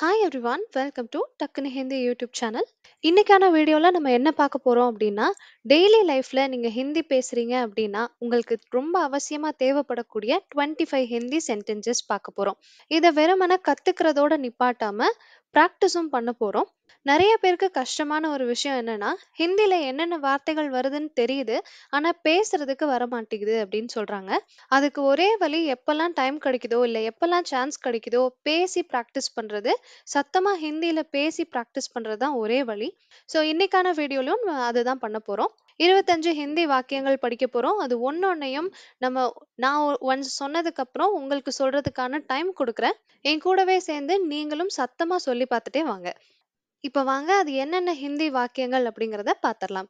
Hi everyone welcome to டக்குனு Hindi YouTube channel இன்றைக்கான வீடியோவில் நம்ம என்ன பார்க்க போகிறோம் அப்படின்னா டெய்லி லைஃப்பில் நீங்கள் ஹிந்தி பேசுகிறீங்க அப்படின்னா உங்களுக்கு ரொம்ப அவசியமாக தேவைப்படக்கூடிய டுவெண்ட்டி ஃபைவ் ஹிந்தி சென்டென்சஸ் பார்க்க போகிறோம் இதை வெறுமன கற்றுக்கிறதோட நிப்பாட்டாமல் ப்ராக்டிஸும் பண்ண போகிறோம் நிறைய பேருக்கு கஷ்டமான ஒரு விஷயம் என்னன்னா, ஹிந்தில என்னென்ன வார்த்தைகள் வருதுன்னு தெரியுது. ஆனா பேசுறதுக்கு வரமாட்டேங்குது அப்படின்னு சொல்றாங்க. அதுக்கு ஒரே வழி எப்பெல்லாம் டைம் கிடைக்குதோ, இல்ல எப்பெல்லாம் சான்ஸ் கிடைக்குதோ பேசி பிராக்டிஸ் பண்றது. சத்தமா ஹிந்தியில பேசி பிராக்டிஸ் பண்றது தான் ஒரே வழி. ஸோ இன்னைக்கான வீடியோலயும் அதுதான் பண்ண போறோம் இருபத்தஞ்சு ஹிந்தி வாக்கியங்கள் படிக்க போறோம். அது ஒன்னொன்னையும் நம்ம நான் ஒன்ஸ் சொன்னதுக்கு அப்புறம் உங்களுக்கு சொல்றதுக்கான டைம் கொடுக்குறேன் என் கூடவே சேர்ந்து நீங்களும் சத்தமா சொல்லி பார்த்துட்டே வாங்க. இப்ப வாங்க அது என்னென்ன ஹிந்தி வாக்கியங்கள் அப்படிங்கிறத பாத்திரலாம்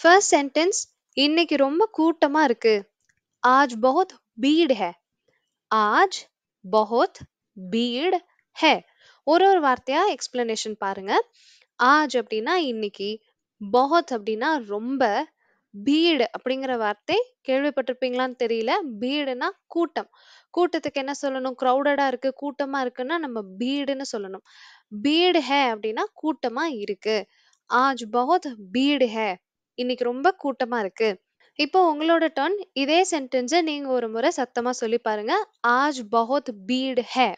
ஃபர்ஸ்ட் சென்டென்ஸ் இன்னைக்கு ரொம்ப கூட்டமா இருக்கு ஆஜ் பஹத் பீட் ஹே ஆஜ் பஹத் பீட் ஹே ஒரு ஒரு வார்த்தையா எக்ஸ்பிளனேஷன் பாருங்க ஆஜ் அப்படின்னா இன்னைக்கு பஹத் அப்படின்னா ரொம்ப பீடு அப்படிங்கிற வார்த்தை கேள்விப்பட்டிருப்பீங்களான்னு தெரியல பீடுனா கூட்டம் கூட்டத்துக்கு என்ன சொல்லணும் க்ரௌடடா இருக்கு கூட்டமா இருக்குன்னா நம்ம பீடுன்னு சொல்லணும் பீடு ஹே அப்படின்னா கூட்டமா இருக்கு ஆஜ் பஹத் பீடு ஹே இன்னைக்கு ரொம்ப கூட்டமா இருக்கு இப்போ உங்களோட டர்ன் இதே சென்டென்ஸை நீங்க ஒரு முறை சத்தமா சொல்லி பாருங்க ஆஜ் பஹத் பீடு ஹே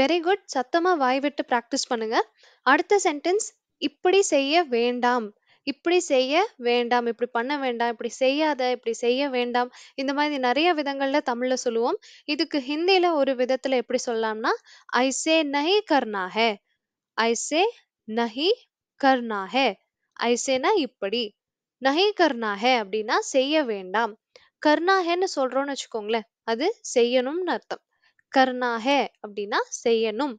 வெரி குட் சத்தமா வாய் விட்டு ப்ராக்டிஸ் பண்ணுங்க அடுத்த சென்டென்ஸ் இப்படி செய்ய வேண்டாம் இப்படி செய்ய வேண்டாம் இப்படி பண்ண வேண்டாம் இப்படி செய்யாத இப்படி செய்ய வேண்டாம் இந்த மாதிரி நிறைய விதங்கள்ல தமிழ்ல சொல்லுவோம் இதுக்கு ஹிந்தியில ஒரு விதத்துல எப்படி சொல்லலாம்னா ஐசே நஹி கர்னா ஹே ஐசே நஹி கர்னா ஹே ஐசேனா இப்படி நஹி கர்னா ஹே அப்படின்னா செய்ய வேண்டாம் கர்னா ஹேன்னு சொல்றோம்னு வச்சுக்கோங்களேன் அது செய்யணும்னு அர்த்தம் கர்னா ஹே அப்படின்னா செய்யணும்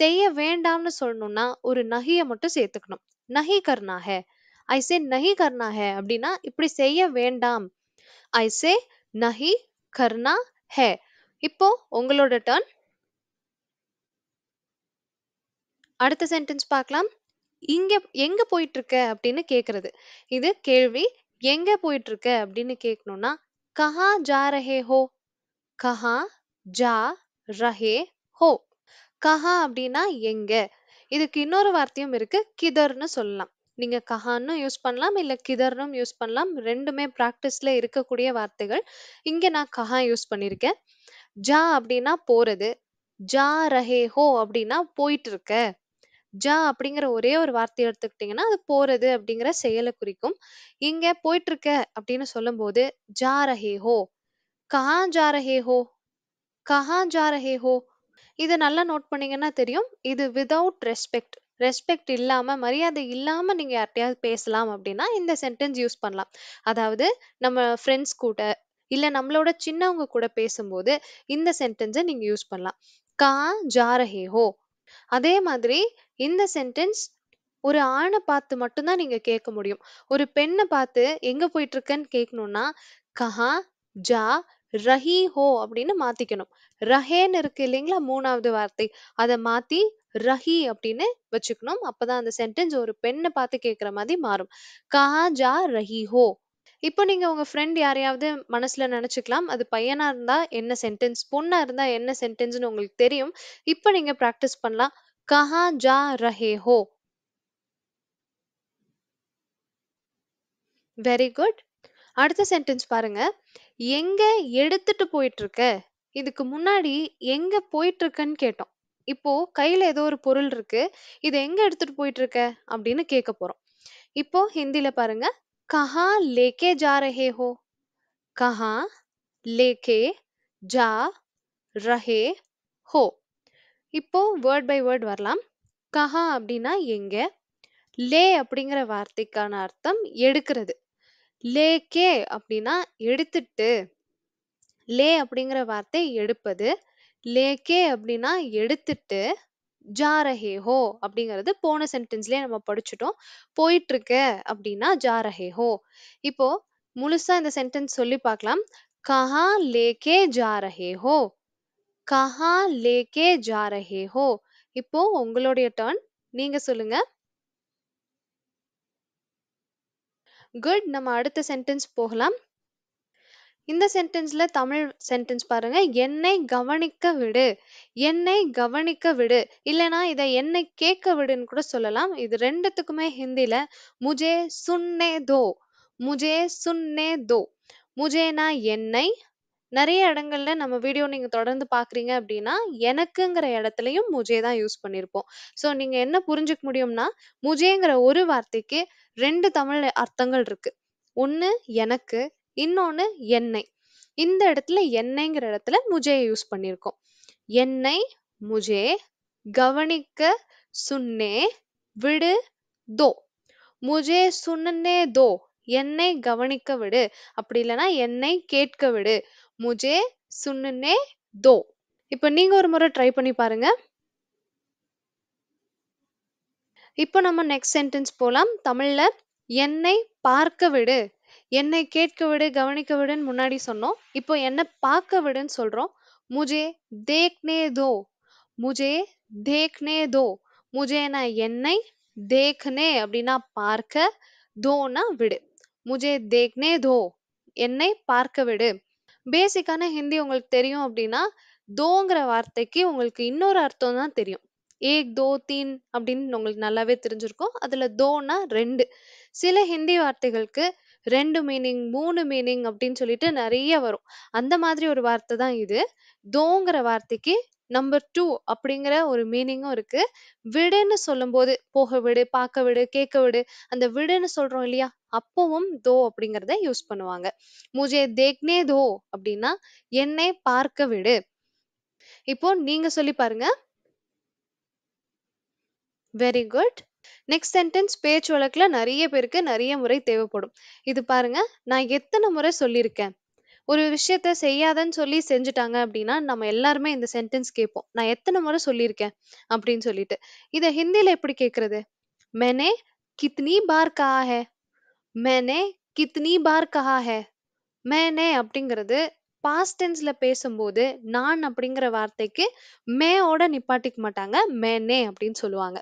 செய்ய வேண்டாம்னு சொல்லணும்னா ஒரு நகியை மட்டும் சேர்த்துக்கணும் நகி கர்னா ஹே ஐ சே நகி கர்னா ஹே அப்படின்னா இப்படி செய்ய வேண்டாம் ஐ சே நஹி கர்னா ஹே இப்போ உங்களோட டர்ன் அடுத்த சென்டென்ஸ் பார்க்கலாம் இங்க எங்க போயிட்டு இருக்க அப்படின்னு கேக்குறது இது கேள்வி எங்க போயிட்டு இருக்க அப்படின்னு கேட்கணும்னா கஹா ஜா ரஹே ஹோ கஹா ஜா ரஹே ஹோ கஹா அப்படின்னா எங்க இதுக்கு இன்னொரு வார்த்தையும் இருக்கு கிதர்னு சொல்லலாம் நீங்க கஹான்னு யூஸ் பண்ணலாம் இல்ல கிதர்னும் யூஸ் பண்ணலாம் ரெண்டுமே ப்ராக்டிஸ்ல இருக்கக்கூடிய வார்த்தைகள் இங்க நான் கஹா யூஸ் பண்ணிருக்கேன் ஜா அப்படின்னா போறது ஜா ரஹே ஹோ அப்படின்னா போயிட்டு இருக்க ஜா அப்படிங்கிற ஒரே ஒரு வார்த்தையை எடுத்துக்கிட்டீங்கன்னா அது போறது அப்படிங்கிற செயலை குறிக்கும் இங்க போயிட்டு இருக்க அப்படின்னு சொல்லும் போது ஜா ரஹே ஹோ கஹா ஜா ரஹே ஹோ கஹா ஜா ரஹே ஹோ இது நல்லா நோட் பண்ணீங்கன்னா தெரியும் இது விதவுட் ரெஸ்பெக்ட் ரெஸ்பெக்ட் இல்லாமல் மரியாதை இல்லாமல் நீங்கள் யார்கிட்டயாவது பேசலாம் அப்படின்னா இந்த சென்டென்ஸ் யூஸ் பண்ணலாம் அதாவது நம்ம ஃப்ரெண்ட்ஸ் கூட இல்லை நம்மளோட சின்னவங்க கூட பேசும்போது இந்த சென்டென்ஸை நீங்கள் யூஸ் பண்ணலாம் கா ஜாரஹே ஹோ அதே மாதிரி இந்த சென்டென்ஸ் ஒரு ஆணை பார்த்து மட்டும்தான் நீங்க கேட்க முடியும் ஒரு பெண்ணை பார்த்து எங்க போயிட்டு இருக்கன்னு கேட்கணும்னா கஹா ஜா ரஹி ஹோ அப்படின்னு மாத்திக்கணும் ரஹேன்னு இருக்கு இல்லைங்களா மூணாவது வார்த்தை அதை மாத்தி ரஹி அப்படின்னு வச்சுக்கணும் அப்பதான் அந்த சென்டென்ஸ் ஒரு பெண்ணை பார்த்து கேட்கற மாதிரி மாறும் கஹா ஜா ரஹி ஹோ இப்போ நீங்க உங்க ஃப்ரெண்ட் யாரையாவது மனசுல நினைச்சுக்கலாம் அது பையனா இருந்தா என்ன சென்டென்ஸ் பொண்ணா இருந்தா என்ன சென்டென்ஸ்னு உங்களுக்கு தெரியும் இப்போ நீங்க பிராக்டிஸ் பண்ணலாம் கஹா ஜா ரஹே ஹோ வெரி குட் அடுத்த சென்டென்ஸ் பாருங்க எங்க எடுத்துட்டு போயிட்டுருக்க? இதுக்கு முன்னாடி எங்க இருக்கன்னு கேட்டோம். இப்போ கையில ஏதோ ஒரு பொருள் இருக்கு. இது எங்க எடுத்துட்டு இருக்க அப்படின்னு கேட்க போறோம். இப்போ ஹிந்தில பாருங்க. கஹா லேகே ஜா ரஹே ஹோ கஹா லேகே ஜா ரஹே ஹோ இப்போ வேர்ட் பை வேர்ட் வரலாம். கஹா அப்படின்னா எங்க, லே அப்படிங்கிற வார்த்தைக்கான அர்த்தம் எடுக்கிறது. லேக்கே அப்படின்னா எடுத்துட்டு லே அப்படிங்கிற வார்த்தை எடுப்பது லேக்கே அப்படின்னா எடுத்துட்டு ஜாரஹே ஹோ அப்படிங்கிறது போன சென்டென்ஸ்லயே நம்ம படிச்சுட்டோம் போயிட்டு இருக்க அப்படின்னா ஜாரஹே ஹோ இப்போ முழுசா இந்த சென்டென்ஸ் சொல்லி பார்க்கலாம் கஹா லேக்கே ஜாரஹே ஹோ கஹா லேக்கே ஜாரஹே ஹோ இப்போ உங்களுடைய டர்ன் நீங்க சொல்லுங்க குட் நம்ம அடுத்த சென்டென்ஸ் போகலாம் இந்த சென்டென்ஸ்ல தமிழ் சென்டென்ஸ் பாருங்க என்னை கவனிக்க விடு என்னை கவனிக்க விடு இல்லைனா இதை என்னை கேட்க விடுன்னு கூட சொல்லலாம் இது ரெண்டுத்துக்குமே ஹிந்தில முஜே சுன்னே தோ முஜே சுன்னே தோ முஜேனா என்னை நிறைய இடங்கள்ல நம்ம வீடியோ நீங்க தொடர்ந்து பாக்குறீங்க அப்படின்னா எனக்குங்கிற இடத்துலயும் முஜே தான் யூஸ் பண்ணிருப்போம் சோ நீங்க என்ன புரிஞ்சுக்க முடியும்னா முஜேங்கிற ஒரு வார்த்தைக்கு ரெண்டு தமிழ் அர்த்தங்கள் இருக்கு ஒன்று எனக்கு இன்னொன்று என்னை இந்த இடத்துல என்னைங்கிற இடத்துல முஜே யூஸ் பண்ணியிருக்கோம் என்னை முஜே கவனிக்க சுன்னே விடு தோ முஜே சுன்னே தோ என்னை கவனிக்க விடு அப்படி இல்லைன்னா என்னை கேட்க விடு முஜே சுன்னே தோ இப்போ நீங்க ஒரு முறை ட்ரை பண்ணி பாருங்க இப்போ நம்ம நெக்ஸ்ட் சென்டென்ஸ் போகலாம் தமிழில் என்னை பார்க்க விடு என்னை கேட்க விடு கவனிக்க விடுன்னு முன்னாடி சொன்னோம் இப்போ என்னை பார்க்க விடுன்னு சொல்கிறோம் முஜே தேக்னே தோ முஜே தேக்னே தோ முஜேனா என்னை தேக்னே அப்படின்னா பார்க்க தோனா விடு முஜே தேக்னே தோ என்னை பார்க்க விடு பேசிக்கான ஹிந்தி உங்களுக்கு தெரியும் அப்படின்னா தோங்கிற வார்த்தைக்கு உங்களுக்கு இன்னொரு அர்த்தம் தான் தெரியும் ஏக் தோ தீன் அப்படின்னு உங்களுக்கு நல்லாவே தெரிஞ்சிருக்கும் அதில் தோனா ரெண்டு சில ஹிந்தி வார்த்தைகளுக்கு ரெண்டு மீனிங் மூணு மீனிங் அப்படின்னு சொல்லிட்டு நிறைய வரும் அந்த மாதிரி ஒரு வார்த்தை தான் இது தோங்கிற வார்த்தைக்கு நம்பர் டூ அப்படிங்கிற ஒரு மீனிங்கும் இருக்கு விடுன்னு சொல்லும்போது போக விடு பார்க்க விடு கேட்க விடு அந்த விடுன்னு சொல்றோம் இல்லையா அப்பவும் தோ அப்படிங்கிறத யூஸ் பண்ணுவாங்க முஜே தேக்னே தோ அப்படின்னா என்னை பார்க்க விடு இப்போ நீங்க சொல்லி பாருங்க வெரி குட் நெக்ஸ்ட் சென்டென்ஸ் பேச்சு வழக்கில் நிறைய பேருக்கு நிறைய முறை தேவைப்படும் இது பாருங்க நான் எத்தனை முறை சொல்லியிருக்கேன் ஒரு விஷயத்த செய்யாதன்னு சொல்லி செஞ்சுட்டாங்க அப்படின்னா நம்ம எல்லாருமே இந்த சென்டென்ஸ் கேட்போம் நான் எத்தனை முறை சொல்லியிருக்கேன் அப்படின்னு சொல்லிட்டு இதை ஹிந்தியில் எப்படி கேட்குறது மேனே கித்னி பார் கஹா ஹே மேனே கித்னி பார் கஹா ஹே மேனே அப்படிங்கிறது பாஸ்ட் டென்ஸ்ல பேசும்போது நான் அப்படிங்கிற வார்த்தைக்கு மேவோட நிப்பாட்டிக்க மாட்டாங்க மேனே அப்படின்னு சொல்லுவாங்க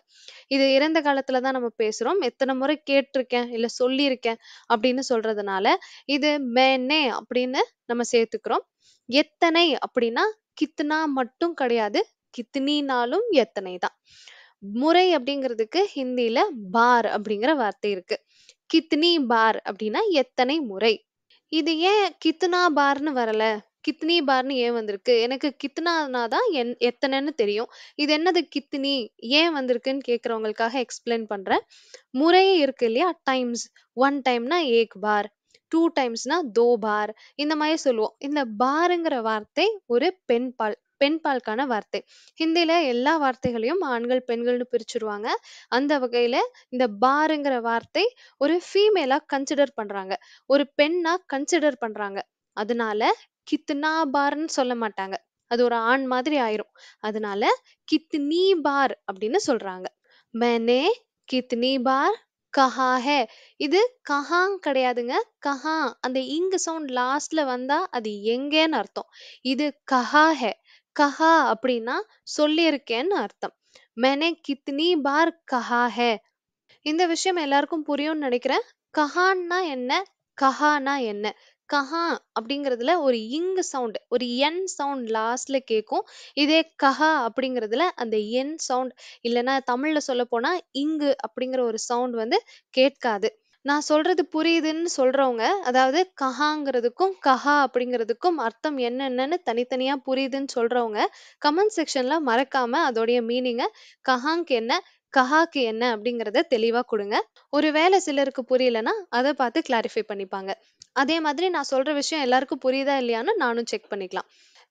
இது இறந்த காலத்துல தான் நம்ம பேசுறோம் எத்தனை முறை கேட்டிருக்கேன் இல்ல சொல்லியிருக்கேன் அப்படின்னு சொல்றதுனால இது மேனே அப்படின்னு நம்ம சேர்த்துக்கிறோம் எத்தனை அப்படின்னா கித்னா மட்டும் கிடையாது கித்னினாலும் எத்தனை தான் முறை அப்படிங்கிறதுக்கு ஹிந்தியில பார் அப்படிங்கிற வார்த்தை இருக்கு கித்னி பார் அப்படின்னா எத்தனை முறை இது ஏன் கித்னா பார்ன்னு வரல? கித்னி பார்னு ஏன் வந்திருக்கு? எனக்கு கித்னானா தான் என் எத்தனைன்னு தெரியும். இது என்னது கித்னி? ஏன் வந்திருக்குன்னு கேட்குறவங்களுக்காக எக்ஸ்பிளைன் பண்றேன். முறை இருக்கு இல்லையா? டைம்ஸ். ஒன் டைம்னா ஏக் பார். டூ டைம்ஸ்னா தோ பார். இந்த மாதிரி சொல்லுவோம். இந்த பார்ங்கிற வார்த்தை ஒரு பெண் பால். பெண் வார்த்தை ஹிந்தியில எல்லா வார்த்தைகளையும் ஆண்கள் பெண்கள்னு பிரிச்சிருவாங்க அந்த வகையில இந்த பாருங்கிற வார்த்தை ஒரு ஃபீமேலா கன்சிடர் பண்றாங்க ஒரு பெண்ணா கன்சிடர் பண்றாங்க அதனால கித்னா பார்ன்னு சொல்ல மாட்டாங்க அது ஒரு ஆண் மாதிரி ஆயிரும் அதனால கித்னி பார் அப்படின்னு சொல்றாங்க மேனே கித்னி பார் கஹா ஹே இது கஹாங் கிடையாதுங்க கஹா அந்த இங்கு சவுண்ட் லாஸ்ட்ல வந்தா அது எங்கேன்னு அர்த்தம் இது கஹா ஹே கஹா அப்படின்னா சொல்லியிருக்கேன்னு அர்த்தம் மெனே கித்னி பார் கஹா ஹே இந்த விஷயம் எல்லாருக்கும் புரியும்னு நினைக்கிறேன் கஹான்னா என்ன கஹானா என்ன கஹா அப்படிங்கிறதுல ஒரு இங் சவுண்ட் ஒரு என் சவுண்ட் லாஸ்ட்ல கேட்கும் இதே கஹா அப்படிங்கிறதுல அந்த என் சவுண்ட் இல்லைன்னா தமிழ்ல சொல்ல போனா இங்கு அப்படிங்கிற ஒரு சவுண்ட் வந்து கேட்காது நான் சொல்றது புரியுதுன்னு சொல்றவங்க, அதாவது கஹாங்கிறதுக்கும், கஹா அப்படிங்கிறதுக்கும் அர்த்தம் என்னென்னு தனித்தனியா புரியுதுன்னு சொல்றவங்க, கமெண்ட் செக்ஷன்ல மறக்காம அதோடைய மீனிங்க, கஹாங்க்கு என்ன? கஹாக்கு என்ன? அப்படிங்கிறத தெளிவா ஒரு ஒருவேளை சிலருக்கு புரியலன்னா, அதை பார்த்து கிளாரிஃபை பண்ணிப்பாங்க. அதே மாதிரி நான் சொல்ற விஷயம் எல்லாருக்கும் புரியுதா இல்லையான்னு நானும் செக் பண்ணிக்கலாம்.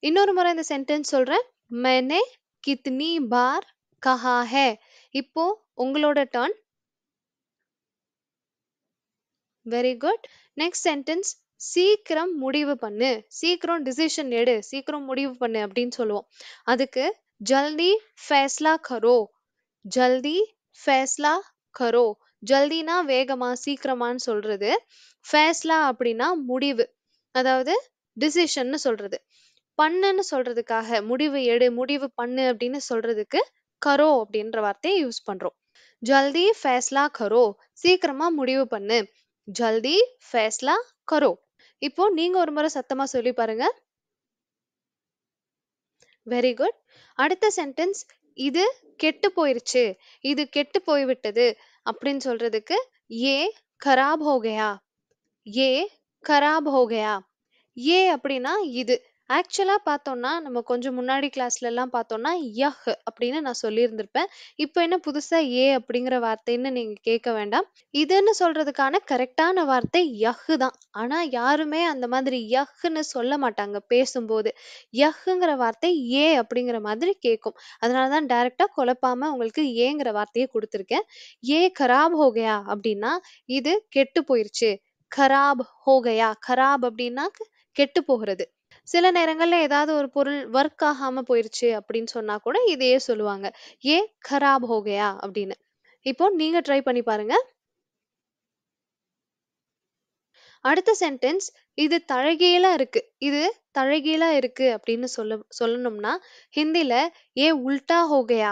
இன்னொரு முறை இந்த சென்டென்ஸ் சொல்றேன். மெனே கித்னி பார் கஹா ஹே இப்போ உங்களோட turn. Very good next sentence சீக்கிரம் முடிவு பண்ணு சீக்கிரம் டிசிஷன் எடு சீக்கிரம் முடிவு பண்ணு அப்படின்னு சொல்லுவோம் அதுக்கு ஜல்தி ஃபேஸ்லா கரோ ஜல்தி ஃபேஸ்லா கரோ ஜல்தினா வேகமா சீக்கிரமான்னு சொல்றது ஃபேஸ்லா அப்படின்னா முடிவு அதாவது டிசிஷன்னு சொல்றது பண்ணுன்னு சொல்றதுக்காக முடிவு எடு முடிவு பண்ணு அப்படின்னு சொல்றதுக்கு கரோ அப்படின்ற வார்த்தையை யூஸ் பண்றோம் ஜல்தி ஃபேஸ்லா கரோ சீக்கிரமா முடிவு பண்ணு ஜல்தி ஃபேஸ்லா கரோ இப்போ நீங்க ஒரு முறை சத்தமா சொல்லி பாருங்க வெரி குட் அடுத்த சென்டென்ஸ் இது கெட்டு போயிருச்சு இது கெட்டு போய்விட்டது அப்படின்னு சொல்றதுக்கு ஏ கராப் ஹோகையா ஏ கராப் ஹோகையா ஏ அப்படின்னா இது ஆக்சுவலாக பார்த்தோம்னா நம்ம கொஞ்சம் முன்னாடி கிளாஸ்லலாம் பார்த்தோம்னா யஹ் அப்படின்னு நான் சொல்லியிருந்திருப்பேன் இப்போ என்ன புதுசாக ஏ அப்படிங்கிற வார்த்தைன்னு நீங்கள் கேட்க வேண்டாம் இதுன்னு சொல்கிறதுக்கான கரெக்டான வார்த்தை யஹ் தான் ஆனால் யாருமே அந்த மாதிரி யஹ்ன்னு சொல்ல மாட்டாங்க பேசும்போது யஹ்ங்கிற வார்த்தை ஏ அப்படிங்கிற மாதிரி கேட்கும் அதனால தான் டைரெக்டாக குழப்பாமல் உங்களுக்கு ஏங்கிற வார்த்தையை கொடுத்துருக்கேன் ஏ கராப் ஹோகையா அப்படின்னா இது கெட்டு போயிருச்சு கராப் ஹோகையா கராப் அப்படின்னா கெட்டு போகிறது சில நேரங்கள்ல ஏதாவது ஒரு பொருள் ஒர்க் ஆகாம போயிருச்சு அப்படின்னு சொன்னா கூட இதையே சொல்லுவாங்க ஏ கராப் ஹோ கயா அப்படின்னு இப்போ நீங்க ட்ரை பண்ணி பாருங்க அடுத்த சென்டென்ஸ் இது தழகியலா இருக்கு இது தழகியலா இருக்கு அப்படின்னு சொல்ல சொல்லணும்னா ஹிந்தில ஏ உல்டா ஹோகையா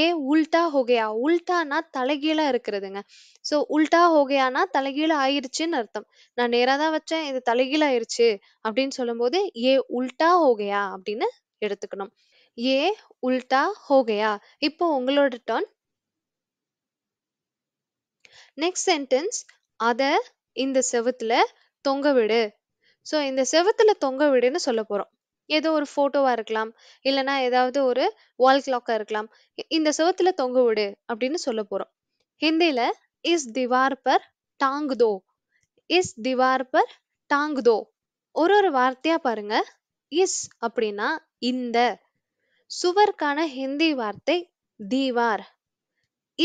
ஏ உல்டா ஹோகையா உல்டானா தலைகீழா இருக்கிறதுங்க ஸோ உல்டா ஹோகையானா தலைகீழா ஆயிருச்சுன்னு அர்த்தம் நான் நேராக தான் வச்சேன் இது தலைகீழா ஆயிடுச்சு அப்படின்னு போது ஏ உல்டா ஹோகையா அப்படின்னு எடுத்துக்கணும் ஏ உல்டா ஹோகையா இப்போ உங்களோட டர்ன் நெக்ஸ்ட் சென்டென்ஸ் அதை இந்த செவத்துல தொங்க விடு ஸோ இந்த செவத்துல தொங்க விடுன்னு சொல்ல போறோம் ஏதோ ஒரு ஃபோட்டோவா இருக்கலாம். இல்லன்னா, ஏதாவது ஒரு வால் கிளாக்கா இருக்கலாம். இந்த செவுத்துல தொங்க விடு" அப்படின்னு சொல்லப்போறோம். ஹிந்தில "இஸ் திவார் பர் டாங் தோ" "இஸ் திவார் பர் டாங் தோ" ஒரு ஒரு வார்த்தையா பாருங்க. "இஸ்" அப்படின்னா இந்த. சுவருக்கான ஹிந்தி வார்த்தை "தீவார்".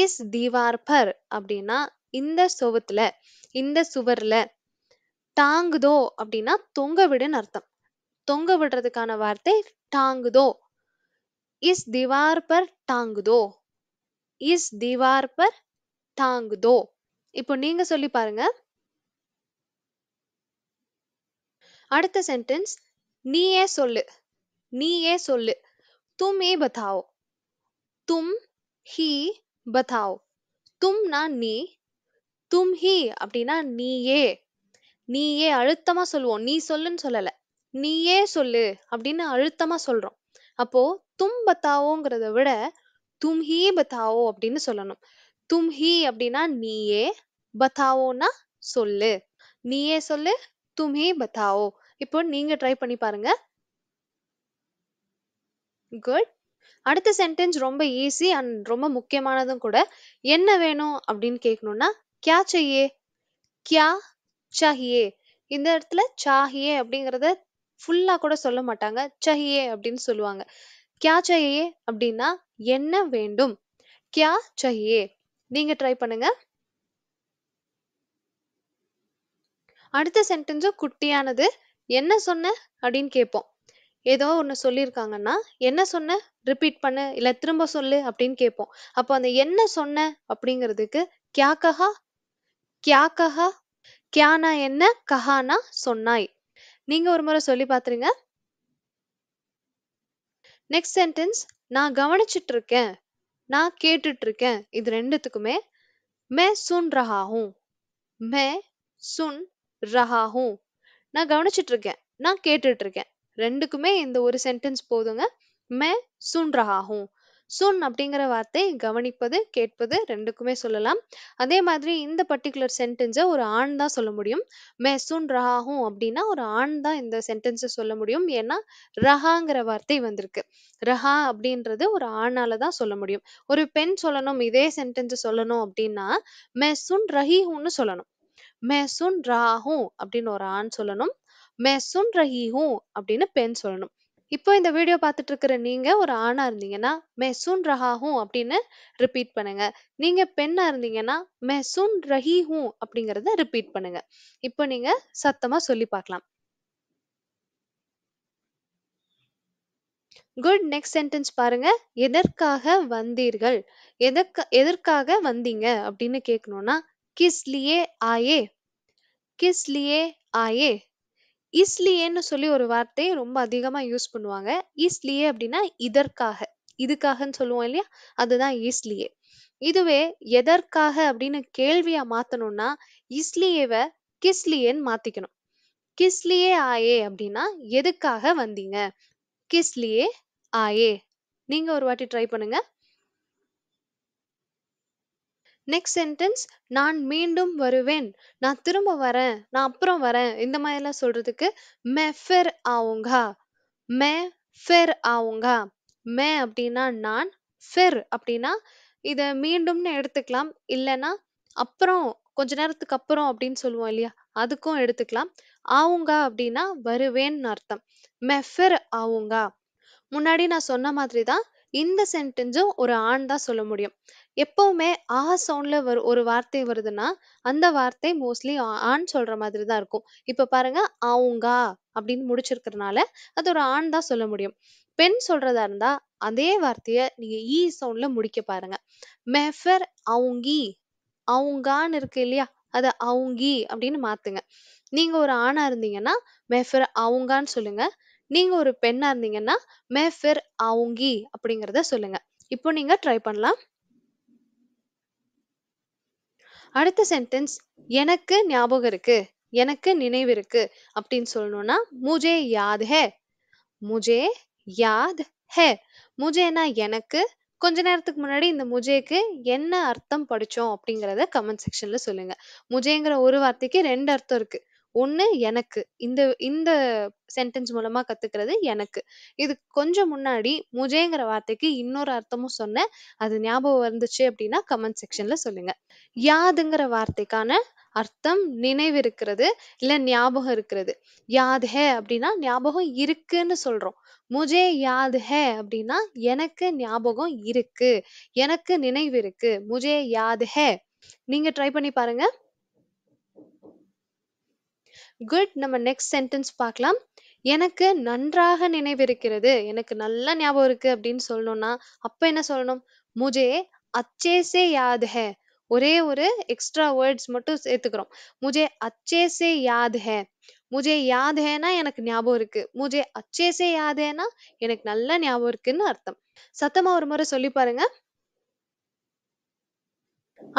"இஸ் தீவார் பர்" அப்படின்னா இந்த சுவத்துல இந்த சுவர்ல. "டாங் தோ" அப்படின்னா தொங்க விடுன்னு அர்த்தம். தொங்க விடுறதுக்கான வார்த்தை டாங்குதோ இஸ் திவார் பர் டாங்குதோ இஸ் திவார் பர் டாங்குதோ இப்போ நீங்க சொல்லி பாருங்க அடுத்த சென்டென்ஸ் நீயே சொல்லு நீயே சொல்லு தும் ஏ பதாவோ தும் ஹி பதாவோ தும்னா நீ தும் ஹி அப்படின்னா நீயே நீயே அழுத்தமா சொல்லுவோம் நீ சொல்லுன்னு சொல்லல நீயே சொல்லு அப்படின்னு அழுத்தமா சொல்றோம் அப்போ தும் பத்தாவோங்கிறத விட தும் ஹீ பத்தாவோ அப்படின்னு சொல்லணும் தும் ஹீ அப்படின்னா நீயே பத்தாவோனா சொல்லு நீயே சொல்லு தும் ஹீ பத்தாவோ இப்போ நீங்க ட்ரை பண்ணி பாருங்க குட் அடுத்த சென்டென்ஸ் ரொம்ப ஈஸி அண்ட் ரொம்ப முக்கியமானதும் கூட என்ன வேணும் அப்படின்னு கேட்கணும்னா கியா செய்யே கியா சாஹியே இந்த இடத்துல சாஹியே அப்படிங்கிறத ஃபுல்லா கூட சொல்ல மாட்டாங்க சஹியே அப்படின்னு சொல்லுவாங்க கியா சஹியே அப்படின்னா என்ன வேண்டும் கியா சஹியே நீங்க ட்ரை பண்ணுங்க அடுத்த சென்டென்ஸும் குட்டியானது என்ன சொன்ன அப்படின்னு கேட்போம் ஏதோ ஒன்று சொல்லியிருக்காங்கன்னா என்ன சொன்ன ரிப்பீட் பண்ணு இல்லை திரும்ப சொல்லு அப்படின்னு கேட்போம் அப்போ அந்த என்ன சொன்ன அப்படிங்கிறதுக்கு கியா கஹா கியா கஹா கியானா என்ன கஹானா சொன்னாய் நீங்க ஒரு முறை சொல்லி பாத்துருங்க நெக்ஸ்ட் சென்டென்ஸ் நான் கவனிச்சிட்டு இருக்கேன் நான் கேட்டுட்டு இருக்கேன் இது ரெண்டுத்துக்குமே மே சுன் ரஹா மே சுன் ரஹா நான் கவனிச்சிட்டு இருக்கேன் நான் கேட்டுட்டு இருக்கேன் ரெண்டுக்குமே இந்த ஒரு சென்டென்ஸ் போதுங்க மே சுன் ரஹா சூன் அப்படிங்கிற வார்த்தை கவனிப்பது கேட்பது ரெண்டுக்குமே சொல்லலாம் அதே மாதிரி இந்த பர்டிகுலர் சென்டென்ஸை ஒரு ஆண் தான் சொல்ல முடியும் மே சூன் ரஹாகும் அப்படின்னா ஒரு ஆண் தான் இந்த சென்டென்ஸை சொல்ல முடியும் ஏன்னா ரஹாங்கிற வார்த்தை வந்திருக்கு ரஹா அப்படின்றது ஒரு ஆணால தான் சொல்ல முடியும் ஒரு பெண் சொல்லணும் இதே சென்டென்ஸ் சொல்லணும் அப்படின்னா மே சுன் ரஹீஹூன்னு சொல்லணும் மே சுன் ரஹாஹூ அப்படின்னு ஒரு ஆண் சொல்லணும் மே சுன் ரஹீஹூ அப்படின்னு பெண் சொல்லணும் இப்போ இந்த வீடியோ பார்த்துட்டு இருக்கிற நீங்க ஒரு ஆணா இருந்தீங்கன்னா மெசூன் ரஹாஹும் அப்படின்னு ரிப்பீட் பண்ணுங்க நீங்க பெண்ணா இருந்தீங்கன்னா மெசூன் ரஹீஹும் அப்படிங்கறத ரிப்பீட் பண்ணுங்க இப்போ நீங்க சத்தமா சொல்லி பார்க்கலாம் குட் நெக்ஸ்ட் சென்டென்ஸ் பாருங்க எதற்காக வந்தீர்கள் எதற்க எதற்காக வந்தீங்க அப்படின்னு கேட்கணும்னா கிஸ்லியே ஆயே கிஸ்லியே ஆயே இஸ்லியேன்னு சொல்லி ஒரு வார்த்தையை ரொம்ப அதிகமாக யூஸ் பண்ணுவாங்க இஸ்லியே அப்படின்னா இதற்காக இதுக்காகன்னு சொல்லுவோம் இல்லையா அதுதான் இஸ்லியே இதுவே எதற்காக அப்படின்னு கேள்வியா மாத்தணும்னா இஸ்லியேவை கிஸ்லியேன்னு மாத்திக்கணும் கிஸ்லியே ஆயே அப்படின்னா எதுக்காக வந்தீங்க கிஸ்லியே ஆயே நீங்க ஒரு வாட்டி ட்ரை பண்ணுங்க நெக்ஸ்ட் சென்டென்ஸ் நான் மீண்டும் வருவேன் நான் திரும்ப வரேன் நான் அப்புறம் வரேன் இந்த மாதிரிலாம் சொல்றதுக்கு மே ஃபெர் ஆவுங்கா மே ஃபெர் ஆவுங்கா மே அப்படின்னா நான் ஃபெர் அப்படின்னா இதை மீண்டும்னு எடுத்துக்கலாம் இல்லைன்னா அப்புறம் கொஞ்ச நேரத்துக்கு அப்புறம் அப்படின்னு சொல்லுவோம் இல்லையா அதுக்கும் எடுத்துக்கலாம் ஆவுங்க அப்படின்னா வருவேன்னு அர்த்தம் மெஃபர் ஆவுங்க முன்னாடி நான் சொன்ன மாதிரி தான் இந்த சென்டென்ஸும் ஒரு ஆண் தான் சொல்ல முடியும் எப்பவுமே ஆ சவுண்ட்ல வரு ஒரு வார்த்தை வருதுன்னா, அந்த வார்த்தை மோஸ்ட்லி ஆ ஆண் சொல்ற மாதிரி தான் இருக்கும். இப்ப பாருங்க, "ஆவுங்கா" அப்படின்னு முடிச்சிருக்கிறதுனால அது ஒரு ஆண் தான் சொல்ல முடியும். பெண் சொல்றதா இருந்தா, அதே வார்த்தைய நீங்க ஈ சவுண்ட்ல முடிக்க பாருங்க. மெஃபர் அவுங்கி அவுங்கான்னு இருக்கு இல்லையா? அத "அவுங்கி" அப்படின்னு மாத்துங்க. நீங்க ஒரு ஆணா இருந்தீங்கன்னா, மெஃபர் அவுங்கான்னு சொல்லுங்க. நீங்க ஒரு பெண்ணா இருந்தீங்கன்னா, மெஃபர் அவுங்கி அப்படிங்கிறத சொல்லுங்க. இப்போ நீங்க ட்ரை பண்ணலாம். அடுத்த சென்டென்ஸ் எனக்கு ஞாபகம் இருக்கு எனக்கு நினைவு இருக்கு அப்படின்னு சொல்லணும்னா முஜே யாத் ஹே முஜே யாத் ஹே முஜேனா எனக்கு கொஞ்ச நேரத்துக்கு முன்னாடி இந்த முஜேக்கு என்ன அர்த்தம் படிச்சோம் அப்படிங்கிறத கமெண்ட் செக்ஷன்ல சொல்லுங்க முஜேங்கிற ஒரு வார்த்தைக்கு ரெண்டு அர்த்தம் இருக்கு ஒன்று எனக்கு இந்த இந்த சென்டென்ஸ் மூலமாக கற்றுக்கிறது எனக்கு இது கொஞ்சம் முன்னாடி முஜேங்கிற வார்த்தைக்கு இன்னொரு அர்த்தமும் சொன்னேன் அது ஞாபகம் வந்துச்சு அப்படின்னா கமெண்ட் செக்ஷனில் சொல்லுங்கள் யாதுங்கிற வார்த்தைக்கான அர்த்தம் நினைவு இருக்கிறது இல்ல ஞாபகம் இருக்கிறது யாது ஹே அப்படின்னா ஞாபகம் இருக்குன்னு சொல்றோம் முஜே யாது ஹே அப்படின்னா எனக்கு ஞாபகம் இருக்கு எனக்கு நினைவு இருக்கு முஜே யாது ஹே நீங்க ட்ரை பண்ணி பாருங்க குட் நம்ம நெக்ஸ்ட் சென்டென்ஸ் பார்க்கலாம் எனக்கு நன்றாக நினைவிருக்கிறது எனக்கு நல்ல ஞாபகம் இருக்கு அப்படின்னு சொல்லணும்னா அப்ப என்ன சொல்லணும் முஜே அச்சேசே யாது ஹே ஒரே ஒரு எக்ஸ்ட்ரா வேர்ட்ஸ் மட்டும் சேர்த்துக்கிறோம் முஜே அச்சேசே யாது ஹே முஜே யாது ஹேனா எனக்கு ஞாபகம் இருக்கு முஜே அச்சேசே யாது ஹேனா எனக்கு நல்ல ஞாபகம் இருக்குன்னு அர்த்தம் சத்தமா ஒரு முறை சொல்லி பாருங்க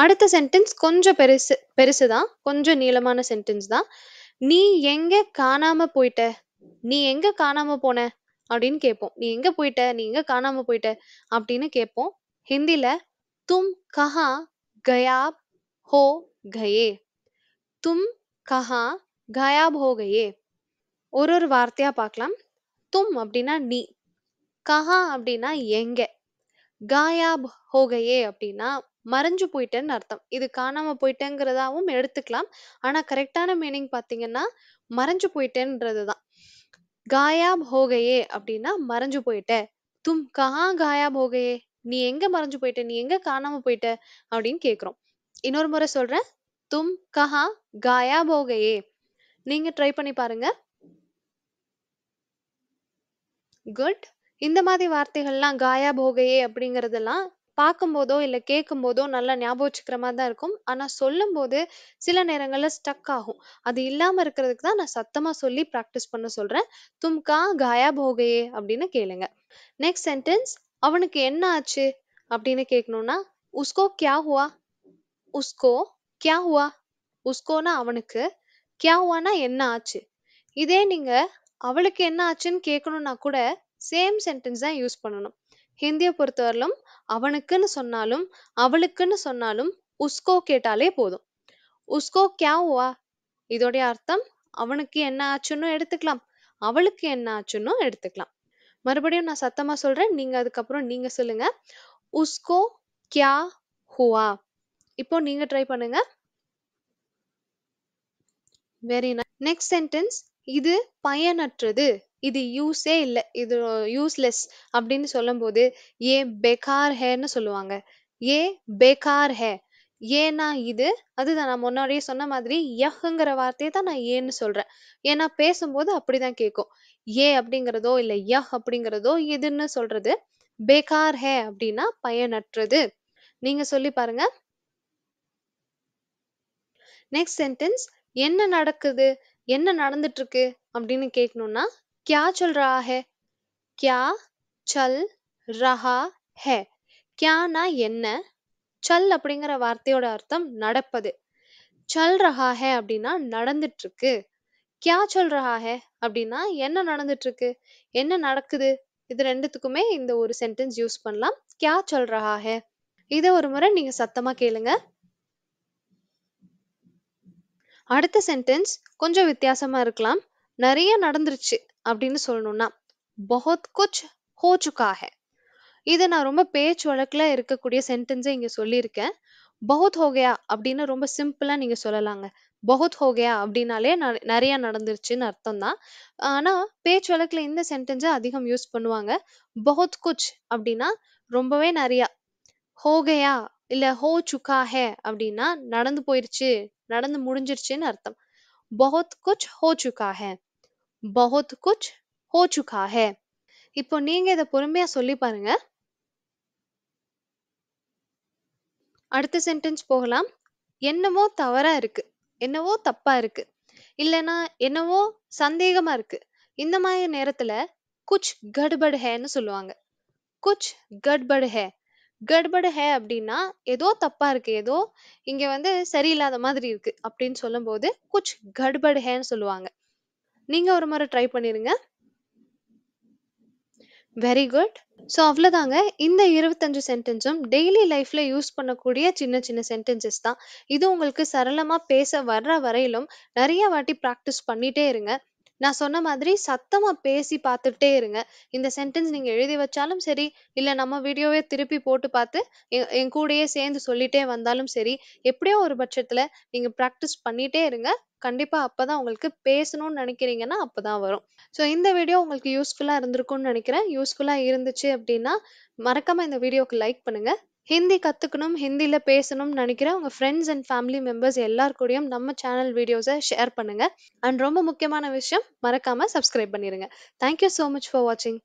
அடுத்த சென்டென்ஸ் கொஞ்சம் பெருசு பெருசுதான் கொஞ்சம் நீளமான சென்டென்ஸ் தான் நீ எங்க காணாம போயிட்ட? நீ எங்க காணாம போன? அப்படின்னு கேட்போம். நீ எங்க போயிட்ட? நீ எங்க காணாம போயிட்ட? அப்படின்னு கேட்போம். ஹிந்தில தும் கஹா கயாப் ஹோ கயே தும் கஹா கயாப் ஹோ கயே ஒரு ஒரு வார்த்தையா பார்க்கலாம். தும் அப்படின்னா நீ. கஹா அப்படின்னா எங்க. காயாப் ஹோகையே அப்படின்னா மறைஞ்சு போயிட்டேன்னு அர்த்தம் இது காணாம போயிட்டேங்கிறதாவும் எடுத்துக்கலாம் ஆனா கரெக்டான மீனிங் பாத்தீங்கன்னா மறைஞ்சு போயிட்டேன்றதுதான் காயாப் ஹோகையே அப்படின்னா மறைஞ்சு போயிட்ட தும் கஹா காயாப் ஹோகையே நீ எங்க மறைஞ்சு போயிட்ட நீ எங்க காணாம போயிட்ட அப்படின்னு கேக்குறோம் இன்னொரு முறை சொல்றேன் தும் கஹா காயா போகையே நீங்க ட்ரை பண்ணி பாருங்க குட் இந்த மாதிரி வார்த்தைகள்லாம் காயா போகையே அப்படிங்கிறதெல்லாம் பார்க்கும்போதோ கேட்கும் கேட்கும்போதோ நல்லா ஞாபகம் வச்சுக்கிற மாதிரி தான் இருக்கும். ஆனா, போது சில நேரங்கள்ல ஸ்டக் ஆகும். அது இல்லாம இருக்கிறதுக்கு தான் நான் சத்தமா சொல்லி ப்ராக்டிஸ் பண்ண சொல்றேன். தும்கா காயா போகையே அப்படின்னு கேளுங்க. நெக்ஸ்ட் சென்டென்ஸ் "அவனுக்கு என்ன ஆச்சு?" அப்படின்னு கேட்கணும்னா, உஸ்கோ கியா ஹுவா உஸ்கோ கியா ஹுவா உஸ்கோனா அவனுக்கு, கியா ஹுவானா என்ன ஆச்சு. இதே நீங்க "அவளுக்கு என்ன ஆச்சுன்னு" கேட்கணும்னா கூட சேம் சென்டென்ஸ் தான் யூஸ் பண்ணணும். ஹிந்தியை பொறுத்தவரையிலும் அவனுக்குன்னு சொன்னாலும் அவளுக்குன்னு சொன்னாலும் உஸ்கோ கேட்டாலே போதும் உஸ்கோ கேவா இதோடைய அர்த்தம் அவனுக்கு என்ன ஆச்சுன்னு எடுத்துக்கலாம் அவளுக்கு என்ன ஆச்சுன்னு எடுத்துக்கலாம் மறுபடியும் நான் சத்தமா சொல்றேன் நீங்க அதுக்கப்புறம் நீங்க சொல்லுங்க உஸ்கோ கியா ஹுவா இப்போ நீங்க ட்ரை பண்ணுங்க வெரி நைஸ் நெக்ஸ்ட் சென்டென்ஸ் இது பயனற்றது இது யூஸே இல்ல. இது யூஸ்லெஸ் அப்படின்னு சொல்லும்போது, போது बेकार பெகார் ஹேன்னு சொல்லுவாங்க. ஏ பெகார் ஹே ஏன்னா இது, அதுதான் நான் முன்னாடியே சொன்ன மாதிரி "யஹ்ங்கிற" வார்த்தையை தான் நான் ஏன்னு சொல்றேன். ஏன்னா பேசும்போது அப்படிதான் கேட்கும். ஏ அப்படிங்கிறதோ, இல்ல யஹ் அப்படிங்கிறதோ எதுன்னு சொல்றது. பெகார் ஹே அப்படின்னா பயனற்றது. நீங்க சொல்லி பாருங்க. நெக்ஸ்ட் சென்டென்ஸ் என்ன நடக்குது? என்ன நடந்துட்டு இருக்கு? அப்படின்னு கேட்கணும்னா क्या चल रहा है क्या சல் ரஹா ஹே கியானா என்ன சல் அப்படிங்கிற வார்த்தையோட அர்த்தம் நடப்பது சல் ரஹா ஹே அப்படின்னா நடந்துட்டு இருக்கு கியா சொல் ரஹா ஹே அப்படின்னா என்ன நடந்துட்டு இருக்கு என்ன நடக்குது இது ரெண்டுத்துக்குமே இந்த ஒரு சென்டென்ஸ் யூஸ் பண்ணலாம் கியா சொல் ரஹா ஹே இதை ஒரு முறை நீங்க சத்தமா கேளுங்க அடுத்த சென்டென்ஸ் கொஞ்சம் வித்தியாசமா இருக்கலாம் நிறைய நடந்துருச்சு அப்படின்னு சொல்லணும்னா பகத் குச் ஹோ சுக்கா ஹே இது நான் ரொம்ப பேச்சு வழக்கில் இருக்கக்கூடிய சென்டென்ஸை இங்கே சொல்லியிருக்கேன் பகுத் ஹோகையா அப்படின்னு ரொம்ப சிம்பிளாக நீங்கள் சொல்லலாங்க பகுத் ஹோகையா அப்படின்னாலே நிறைய நடந்துருச்சுன்னு அர்த்தம் தான் ஆனால் பேச்சு வழக்கில் இந்த சென்டென்ஸை அதிகம் யூஸ் பண்ணுவாங்க பகுத் குச் அப்படின்னா ரொம்பவே நிறையா ஹோகையா இல்லை ஹோ சுக்கா ஹே அப்படின்னா நடந்து போயிருச்சு நடந்து முடிஞ்சிருச்சுன்னு அர்த்தம் பகுத் குச் ஹோ சுக்கா ஹே பகுத் குச் ஹோ சுகா ஹே இப்போ நீங்க இதை பொறுமையா சொல்லி பாருங்க அடுத்த சென்டென்ஸ் போகலாம் என்னவோ தவறா இருக்கு என்னவோ தப்பா இருக்கு இல்லைனா என்னவோ சந்தேகமா இருக்கு இந்த மாதிரி நேரத்துல குச் கட்பட் ஹேன்னு சொல்லுவாங்க குச் கட்பட் ஹே கட்படு ஹே அப்படின்னா ஏதோ தப்பா இருக்கு ஏதோ இங்க வந்து சரியில்லாத மாதிரி இருக்கு அப்படின்னு போது குச் கட்படு ஹேன்னு சொல்லுவாங்க நீங்கள் ஒரு முறை ட்ரை பண்ணிடுங்க வெரி குட் ஸோ அவ்வளோதாங்க இந்த இருபத்தஞ்சு சென்டென்ஸும் டெய்லி லைஃப்பில் யூஸ் பண்ணக்கூடிய சின்ன சின்ன சென்டென்சஸ் தான் இது உங்களுக்கு சரளமாக பேச வர்ற வரையிலும் நிறைய வாட்டி ப்ராக்டிஸ் பண்ணிகிட்டே இருங்க நான் சொன்ன மாதிரி சத்தமா பேசி பார்த்துட்டே இருங்க. இந்த சென்டென்ஸ் நீங்க எழுதி வச்சாலும் சரி, இல்ல நம்ம வீடியோவே திருப்பி போட்டு பார்த்து என் கூடயே சேர்ந்து சொல்லிட்டே வந்தாலும் சரி, எப்படியோ ஒரு பட்சத்துல நீங்க பிராக்டிஸ் பண்ணிட்டே இருங்க. கண்டிப்பா அப்பதான் உங்களுக்கு பேசணும்னு நினைக்கிறீங்கன்னா அப்பதான் வரும். ஸோ இந்த வீடியோ உங்களுக்கு யூஸ்ஃபுல்லா இருந்திருக்கும்னு நினைக்கிறேன். யூஸ்ஃபுல்லா இருந்துச்சு அப்படின்னா மறக்காம இந்த வீடியோக்கு லைக் பண்ணுங்க. ஹிந்தி கற்றுக்கணும் ஹிந்தியில் பேசணும்னு நினைக்கிற உங்கள் ஃப்ரெண்ட்ஸ் அண்ட் ஃபேமிலி மெம்பர்ஸ் எல்லாருக்கூடயும் நம்ம சேனல் வீடியோஸை ஷேர் பண்ணுங்கள் அண்ட் ரொம்ப முக்கியமான விஷயம் மறக்காமல் சப்ஸ்கிரைப் பண்ணிடுங்க தேங்க்யூ ஸோ மச் ஃபார் வாட்சிங்